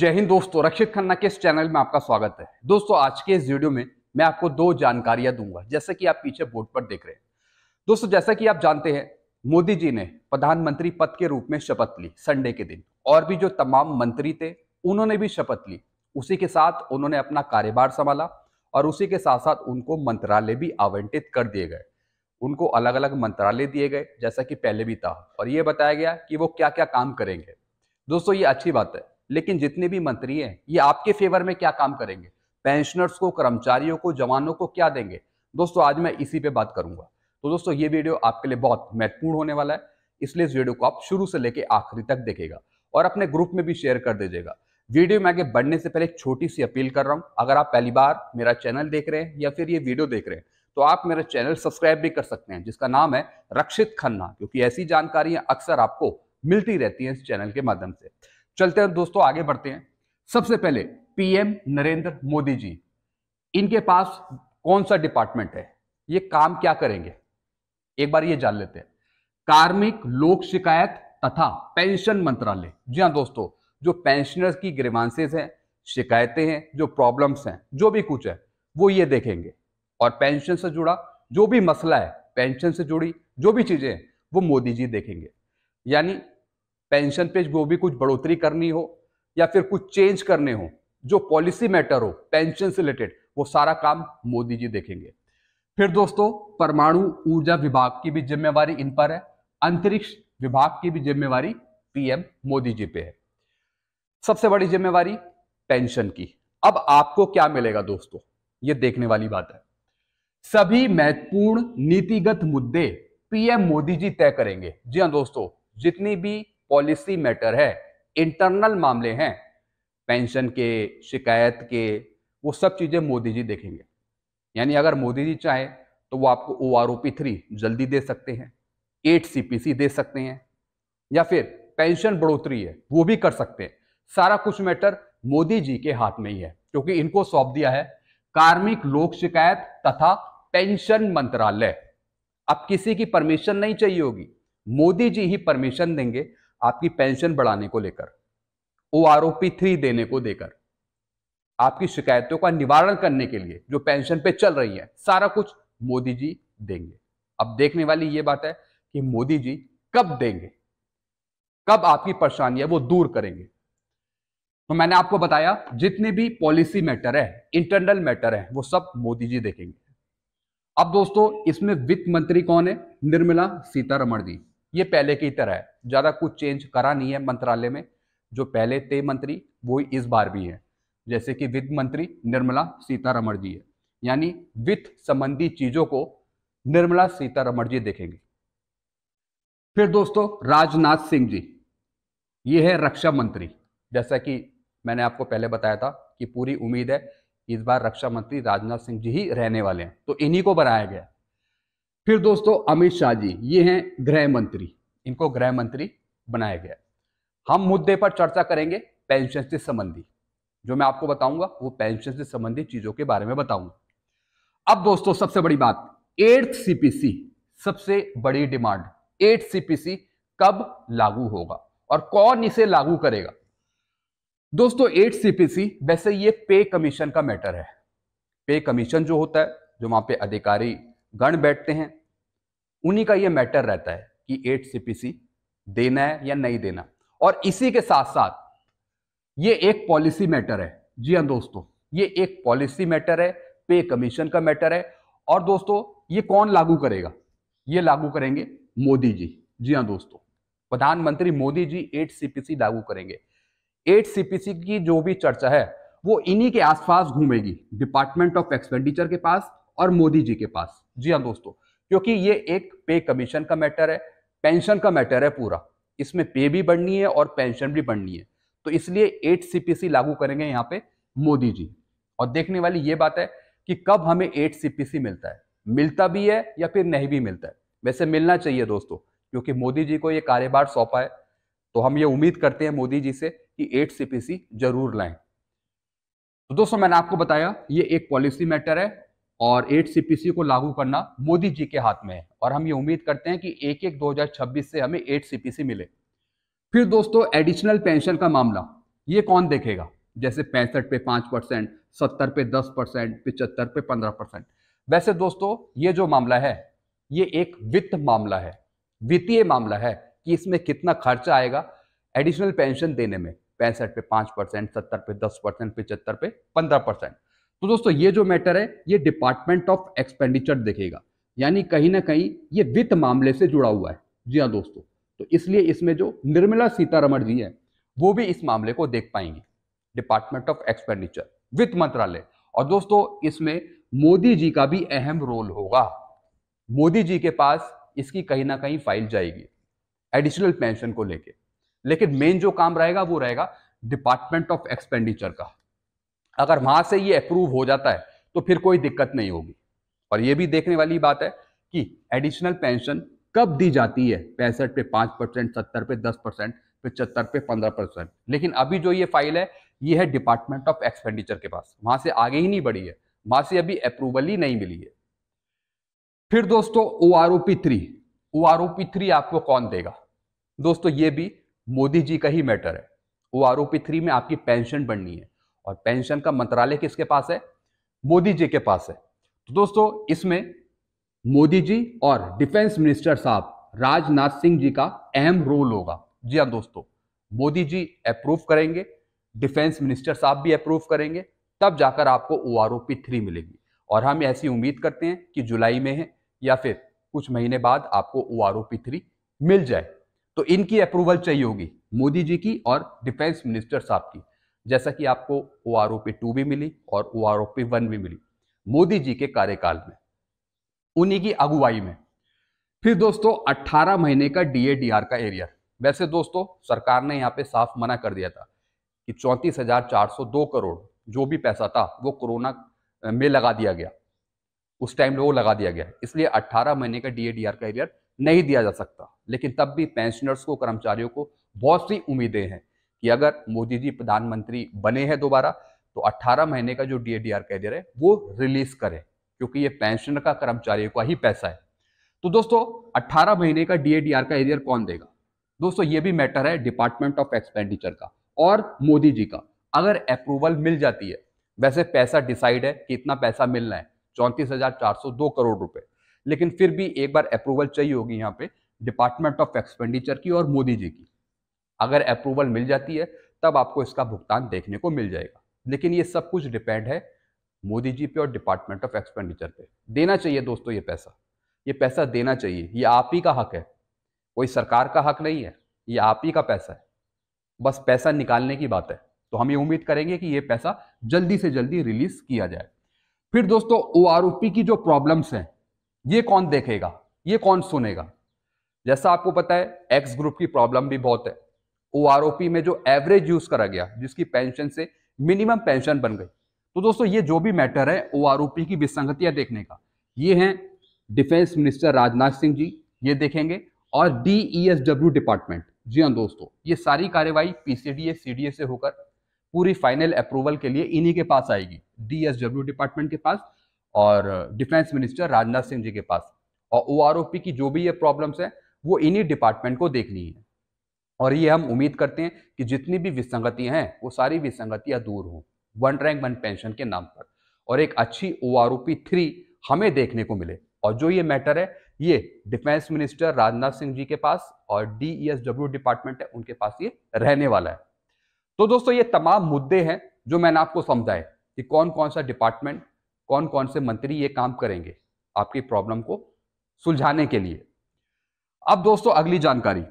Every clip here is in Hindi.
जय हिंद दोस्तों रक्षित खन्ना के इस चैनल में आपका स्वागत है दोस्तों आज के इस वीडियो में मैं आपको दो जानकारियां दूंगा जैसे कि आप पीछे बोर्ड पर देख रहे हैं दोस्तों जैसा कि आप जानते हैं मोदी जी ने प्रधानमंत्री पद के रूप में शपथ ली संडे के दिन और भी जो तमाम मंत्री थे उन्होंने भी शपथ ली उसी के साथ उन्होंने अपना कार्यभार संभाला और उसी के साथ साथ उनको मंत्रालय भी आवंटित कर दिए गए उनको अलग अलग मंत्रालय दिए गए जैसा कि पहले भी था और ये बताया गया कि वो क्या क्या काम करेंगे दोस्तों ये अच्छी बात है लेकिन जितने भी मंत्री हैं ये आपके फेवर में क्या काम करेंगे पेंशनर्स को कर्मचारियों को जवानों को क्या देंगे दोस्तों आज मैं इसी पे बात करूंगा तो दोस्तों ये वीडियो आपके लिए बहुत महत्वपूर्ण होने वाला है इसलिए इस वीडियो को आप शुरू से लेकर आखिरी तक देखेगा और अपने ग्रुप में भी शेयर कर दीजिएगा वीडियो में आगे बढ़ने से पहले एक छोटी सी अपील कर रहा हूँ अगर आप पहली बार मेरा चैनल देख रहे हैं या फिर ये वीडियो देख रहे हैं तो आप मेरा चैनल सब्सक्राइब भी कर सकते हैं जिसका नाम है रक्षित खन्ना क्योंकि ऐसी जानकारियां अक्सर आपको मिलती रहती हैं इस चैनल के माध्यम से चलते हैं दोस्तों आगे बढ़ते हैं सबसे पहले पीएम नरेंद्र मोदी जी इनके पास कौन सा डिपार्टमेंट है ये काम क्या करेंगे एक बार ये जान लेते हैं कार्मिक लोक शिकायत तथा पेंशन मंत्रालय जी हाँ दोस्तों जो पेंशनर्स की ग्रीवांसेस हैं शिकायतें हैं जो प्रॉब्लम्स हैं जो भी कुछ है वो ये देखेंगे और पेंशन से जुड़ा जो भी मसला है पेंशन से जुड़ी जो भी चीजें हैं वो मोदी जी देखेंगे यानी पेंशन पे जो भी कुछ बढ़ोतरी करनी हो या फिर कुछ चेंज करने हो जो पॉलिसी मैटर हो पेंशन से रिलेटेड वो सारा काम मोदी जी देखेंगे फिर दोस्तों परमाणु ऊर्जा विभाग की भी जिम्मेवारी इन पर है अंतरिक्ष विभाग की भी जिम्मेवारी पीएम मोदी जी पे है सबसे बड़ी जिम्मेवारी पेंशन की अब आपको क्या मिलेगा दोस्तों ये देखने वाली बात है सभी महत्वपूर्ण नीतिगत मुद्दे पीएम मोदी जी तय करेंगे जी हाँ दोस्तों जितनी भी पॉलिसी मैटर है इंटरनल मामले हैं पेंशन के शिकायत के वो सब चीज़ें मोदी जी देखेंगे यानी अगर मोदी जी चाहे तो वो आपको O R O P three जल्दी दे सकते हैं एट सी पी सी दे सकते हैं या फिर पेंशन बढ़ोतरी है वो भी कर सकते हैं सारा कुछ मैटर मोदी जी के हाथ में ही है क्योंकि इनको सौंप दिया है कार्मिक लोक शिकायत तथा पेंशन मंत्रालय अब किसी की परमिशन नहीं चाहिए होगी मोदी जी ही परमिशन देंगे आपकी पेंशन बढ़ाने को लेकर O R O P three देने को देकर आपकी शिकायतों का निवारण करने के लिए जो पेंशन पे चल रही है सारा कुछ मोदी जी देंगे अब देखने वाली ये बात है कि मोदी जी कब देंगे कब आपकी परेशानी है वो दूर करेंगे तो मैंने आपको बताया जितने भी पॉलिसी मैटर है इंटरनल मैटर है वो सब मोदी जी देखेंगे अब दोस्तों इसमें वित्त मंत्री कौन है निर्मला सीतारमण जी ये पहले की तरह है ज़्यादा कुछ चेंज करा नहीं है मंत्रालय में जो पहले थे मंत्री वो इस बार भी हैं जैसे कि वित्त मंत्री निर्मला सीतारमण जी है यानी वित्त संबंधी चीज़ों को निर्मला सीतारमण जी देखेंगे फिर दोस्तों राजनाथ सिंह जी ये है रक्षा मंत्री जैसा कि मैंने आपको पहले बताया था कि पूरी उम्मीद है इस बार रक्षा मंत्री राजनाथ सिंह जी ही रहने वाले हैं तो इन्हीं को बनाया गया फिर दोस्तों अमित शाह जी ये हैं गृह मंत्री इनको गृह मंत्री बनाया गया हम मुद्दे पर चर्चा करेंगे पेंशन से संबंधी जो मैं आपको बताऊंगा वो पेंशन से संबंधित चीजों के बारे में बताऊंगा अब दोस्तों सबसे बड़ी बात एट सीपीसी सबसे बड़ी डिमांड एट सीपीसी कब लागू होगा और कौन इसे लागू करेगा दोस्तों एट सीपीसी वैसे ये पे कमीशन का मैटर है पे कमीशन जो होता है जो वहां पे अधिकारी गण बैठते हैं उन्हीं का ये मैटर रहता है कि एट सीपीसी देना है या नहीं देना और इसी के साथ साथ ये एक पॉलिसी मैटर है जी हाँ दोस्तों ये एक पॉलिसी मैटर है पे कमीशन का मैटर है और दोस्तों ये कौन लागू करेगा ये लागू करेंगे मोदी जी जी हाँ दोस्तों प्रधानमंत्री मोदी जी एट सीपीसी लागू करेंगे एट सीपीसी की जो भी चर्चा है वो इन्हीं के आसपास घूमेगी डिपार्टमेंट ऑफ एक्सपेंडिचर के पास और मोदी जी के पास जी हाँ दोस्तों क्योंकि ये एक पे कमीशन का मैटर है पेंशन का मैटर है पूरा इसमें पे भी बढ़नी है और पेंशन भी बढ़नी है तो इसलिए एट सीपीसी लागू करेंगे यहाँ पे मोदी जी और देखने वाली ये बात है कि कब हमें एट सीपीसी मिलता है मिलता भी है या फिर नहीं भी मिलता है वैसे मिलना चाहिए दोस्तों क्योंकि मोदी जी को ये कार्यभार सौंपा है तो हम ये उम्मीद करते हैं मोदी जी से कि एट सीपीसी जरूर लाएं तो दोस्तों मैंने आपको बताया ये एक पॉलिसी मैटर है और एट सीपीसी को लागू करना मोदी जी के हाथ में है और हम ये उम्मीद करते हैं कि एक एक 2026 से हमें एट सीपीसी मिले फिर दोस्तों एडिशनल पेंशन का मामला ये कौन देखेगा जैसे पैंसठ पे पाँच परसेंट सत्तर पे दस परसेंट पिचहत्तर पे पंद्रह परसेंट वैसे दोस्तों ये जो मामला है ये एक वित्त मामला है वित्तीय मामला है कि इसमें कितना खर्चा आएगा एडिशनल पेंशन देने में पैंसठ पे पाँच परसेंट सत्तर पे दस परसेंट पिचहत्तर पे पंद्रह परसेंट तो दोस्तों ये जो मैटर है ये डिपार्टमेंट ऑफ एक्सपेंडिचर देखेगा यानी कहीं ना कहीं ये वित्त मामले से जुड़ा हुआ है जी हाँ दोस्तों तो इसलिए इसमें जो निर्मला सीतारमण जी है वो भी इस मामले को देख पाएंगे डिपार्टमेंट ऑफ एक्सपेंडिचर वित्त मंत्रालय और दोस्तों इसमें मोदी जी का भी अहम रोल होगा मोदी जी के पास इसकी कहीं ना कहीं फाइल जाएगी एडिशनल पेंशन को लेके लेकिन मेन जो काम रहेगा वो रहेगा डिपार्टमेंट ऑफ एक्सपेंडिचर का अगर वहां से ये अप्रूव हो जाता है तो फिर कोई दिक्कत नहीं होगी और ये भी देखने वाली बात है कि एडिशनल पेंशन कब दी जाती है पैंसठ पे पांच परसेंट सत्तर पे दस परसेंट पचहत्तर पे पंद्रह परसेंट लेकिन अभी जो ये फाइल है ये है डिपार्टमेंट ऑफ एक्सपेंडिचर के पास वहां से आगे ही नहीं बढ़ी है वहां से अभी अप्रूवल ही नहीं मिली है फिर दोस्तों O R O P three O R O P three आपको कौन देगा दोस्तों ये भी मोदी जी का ही मैटर है O R O P three में आपकी पेंशन बननी है और पेंशन का मंत्रालय किसके पास है मोदी जी के पास है तो दोस्तों इसमें मोदी जी और डिफेंस मिनिस्टर साहब राजनाथ सिंह जी का अहम रोल होगा जी हाँ दोस्तों मोदी जी अप्रूव करेंगे डिफेंस मिनिस्टर साहब भी अप्रूव करेंगे तब जाकर आपको O R O P three मिलेगी और हम ऐसी उम्मीद करते हैं कि जुलाई में है या फिर कुछ महीने बाद आपको O R O P three मिल जाए तो इनकी अप्रूवल चाहिए होगी मोदी जी की और डिफेंस मिनिस्टर साहब की जैसा कि आपको O R O P two भी मिली और O R O P one भी मिली मोदी जी के कार्यकाल में उन्हीं की अगुवाई में फिर दोस्तों 18 महीने का डीएडीआर का एरियर वैसे दोस्तों सरकार ने यहाँ पे साफ मना कर दिया था कि चौंतीस हजार चार सौ दो करोड़ जो भी पैसा था वो कोरोना में लगा दिया गया उस टाइम वो लगा दिया गया इसलिए 18 महीने का डीएडीआर का एरियर नहीं दिया जा सकता लेकिन तब भी पेंशनर्स को कर्मचारियों को बहुत सी उम्मीदें हैं कि अगर मोदी जी प्रधानमंत्री बने हैं दोबारा तो 18 महीने का जो डी दे है वो रिलीज करें क्योंकि ये पेंशनर का कर्मचारियों का ही पैसा है तो दोस्तों 18 महीने का डी का एरियर कौन देगा दोस्तों ये भी मैटर है डिपार्टमेंट ऑफ एक्सपेंडिचर का और मोदी जी का अगर अप्रूवल मिल जाती है वैसे पैसा डिसाइड है कि इतना पैसा मिलना है चौंतीस करोड़ रुपए लेकिन फिर भी एक बार अप्रूवल चाहिए होगी यहाँ पे डिपार्टमेंट ऑफ एक्सपेंडिचर की और मोदी जी की अगर अप्रूवल मिल जाती है तब आपको इसका भुगतान देखने को मिल जाएगा लेकिन ये सब कुछ डिपेंड है मोदी जी पे और डिपार्टमेंट ऑफ एक्सपेंडिचर पे देना चाहिए दोस्तों ये पैसा ये पैसा देना चाहिए ये आप ही का हक है कोई सरकार का हक नहीं है ये आप ही का पैसा है बस पैसा निकालने की बात है तो हम ये उम्मीद करेंगे कि ये पैसा जल्दी से जल्दी रिलीज किया जाए फिर दोस्तों ओ की जो प्रॉब्लम्स हैं ये कौन देखेगा ये कौन सुनेगा जैसा आपको पता है एक्स ग्रुप की प्रॉब्लम भी बहुत है ओ में जो एवरेज यूज करा गया जिसकी पेंशन से मिनिमम पेंशन बन गई तो दोस्तों ये जो भी मैटर है ओ की विसंगतियां देखने का ये हैं डिफेंस मिनिस्टर राजनाथ सिंह जी ये देखेंगे और डीईएसडब्ल्यू डिपार्टमेंट e जी हाँ दोस्तों ये सारी कार्यवाही पीसीडीए सीडीए से होकर पूरी फाइनल अप्रूवल के लिए इन्हीं के पास आएगी डीएसडब्ल्यू डिपार्टमेंट e के पास और डिफेंस मिनिस्टर राजनाथ सिंह जी के पास और ओ की जो भी ये प्रॉब्लम्स है वो इन्हीं डिपार्टमेंट को देखनी है और ये हम उम्मीद करते हैं कि जितनी भी विसंगतियां हैं वो सारी विसंगतियां दूर हों वन रैंक वन पेंशन के नाम पर और एक अच्छी O R O P three हमें देखने को मिले और जो ये मैटर है ये डिफेंस मिनिस्टर राजनाथ सिंह जी के पास और D E S W department है उनके पास ये रहने वाला है तो दोस्तों ये तमाम मुद्दे हैं जो मैंने आपको समझाए कि कौन कौन सा डिपार्टमेंट कौन कौन से मंत्री ये काम करेंगे आपकी प्रॉब्लम को सुलझाने के लिए अब दोस्तों अगली जानकारी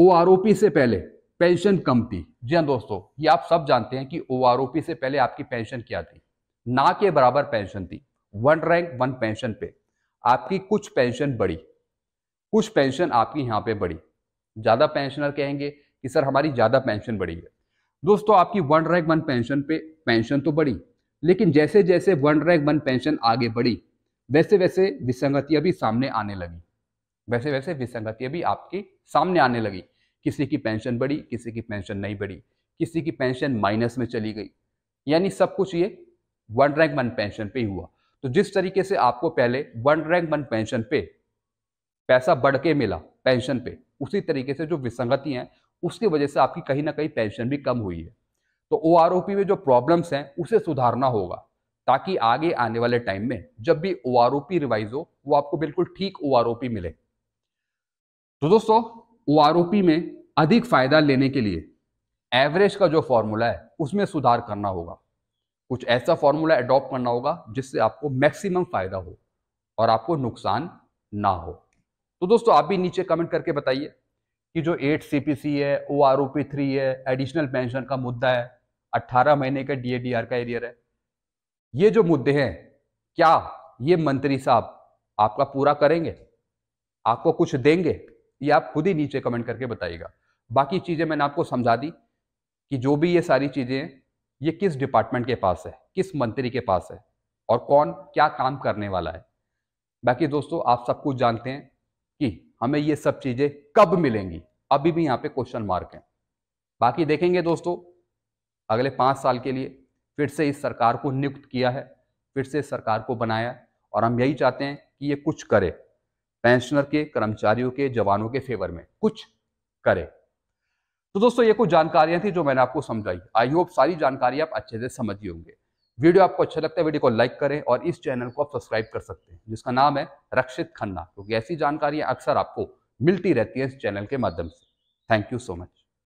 ओआरओपी से पहले पेंशन कम थी जी हाँ दोस्तों ये आप सब जानते हैं कि ओआरओपी से पहले आपकी पेंशन क्या थी ना के बराबर पेंशन थी वन रैंक वन पेंशन पे आपकी कुछ पेंशन बढ़ी कुछ पेंशन आपकी यहाँ पे बढ़ी ज़्यादा पेंशनर कहेंगे कि सर हमारी ज़्यादा पेंशन बढ़ी है दोस्तों आपकी वन रैंक वन पेंशन पे पेंशन तो बढ़ी लेकिन जैसे जैसे वन रैंक वन पेंशन आगे बढ़ी वैसे वैसे विसंगतियां भी सामने आने लगी वैसे वैसे विसंगतियाँ भी आपके सामने आने लगी किसी की पेंशन बढ़ी किसी की पेंशन नहीं बढ़ी किसी की पेंशन माइनस में चली गई यानी सब कुछ ये वन रैंक वन पेंशन पे हुआ तो जिस तरीके से आपको पहले वन रैंक वन पेंशन पे पैसा बढ़ के मिला पेंशन पे उसी तरीके से जो विसंगति हैं उसकी वजह से आपकी कहीं ना कहीं पेंशन भी कम हुई है तो ओ आर ओ पी में जो प्रॉब्लम्स हैं उसे सुधारना होगा ताकि आगे आने वाले टाइम में जब भी O R O P revise हो वो आपको बिल्कुल ठीक ओ आर ओ पी मिले तो दोस्तों ओ में अधिक फायदा लेने के लिए एवरेज का जो फॉर्मूला है उसमें सुधार करना होगा कुछ ऐसा फॉर्मूला एडॉप्ट करना होगा जिससे आपको मैक्सिमम फायदा हो और आपको नुकसान ना हो तो दोस्तों आप भी नीचे कमेंट करके बताइए कि जो एट सी पी सी है O R O P three है एडिशनल पेंशन का मुद्दा है अट्ठारह महीने का डी ए डी आर का एरियर है ये जो मुद्दे हैं क्या ये मंत्री साहब आपका पूरा करेंगे आपको कुछ देंगे ये आप खुद ही नीचे कमेंट करके बताइएगा बाकी चीज़ें मैंने आपको समझा दी कि जो भी ये सारी चीज़ें ये किस डिपार्टमेंट के पास है किस मंत्री के पास है और कौन क्या काम करने वाला है बाकी दोस्तों आप सब कुछ जानते हैं कि हमें ये सब चीज़ें कब मिलेंगी अभी भी यहाँ पे क्वेश्चन मार्क हैं बाकी देखेंगे दोस्तों अगले पाँच साल के लिए फिर से इस सरकार को नियुक्त किया है फिर से सरकार को बनाया और हम यही चाहते हैं कि ये कुछ करे पेंशनर के कर्मचारियों के जवानों के फेवर में कुछ करे तो दोस्तों ये कुछ जानकारियां थी जो मैंने आपको समझाई आई होप सारी जानकारी आप अच्छे से समझिए होंगे वीडियो आपको अच्छा लगता है वीडियो को लाइक करें और इस चैनल को आप सब्सक्राइब कर सकते हैं जिसका नाम है रक्षित खन्ना क्योंकि तो ऐसी जानकारियां अक्सर आपको मिलती रहती है इस चैनल के माध्यम से थैंक यू सो मच